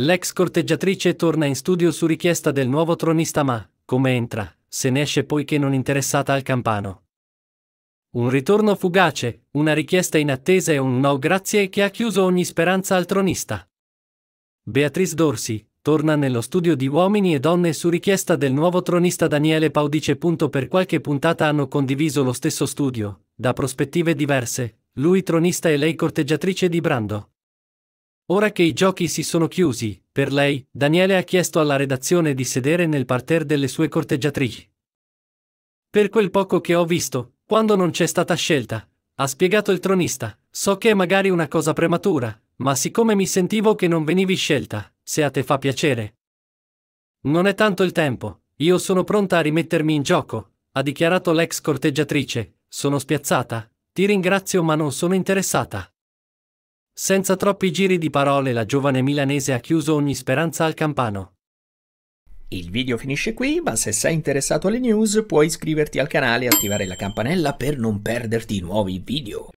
L'ex corteggiatrice torna in studio su richiesta del nuovo tronista ma, come entra, se ne esce poiché non interessata al campano. Un ritorno fugace, una richiesta inattesa e un no grazie che ha chiuso ogni speranza al tronista. Beatrice Dorsi torna nello studio di Uomini e Donne su richiesta del nuovo tronista Daniele Paudice. Per qualche puntata hanno condiviso lo stesso studio, da prospettive diverse, lui tronista e lei corteggiatrice di Brando. Ora che i giochi si sono chiusi, per lei, Daniele ha chiesto alla redazione di sedere nel parterre delle sue corteggiatrici. Per quel poco che ho visto, quando non c'è stata scelta, ha spiegato il tronista, so che è magari una cosa prematura, ma siccome mi sentivo che non venivi scelta, se a te fa piacere. Non è tanto il tempo, io sono pronta a rimettermi in gioco, ha dichiarato l'ex corteggiatrice, sono spiazzata, ti ringrazio ma non sono interessata. Senza troppi giri di parole la giovane milanese ha chiuso ogni speranza al campano. Il video finisce qui, ma se sei interessato alle news puoi iscriverti al canale e attivare la campanella per non perderti nuovi video.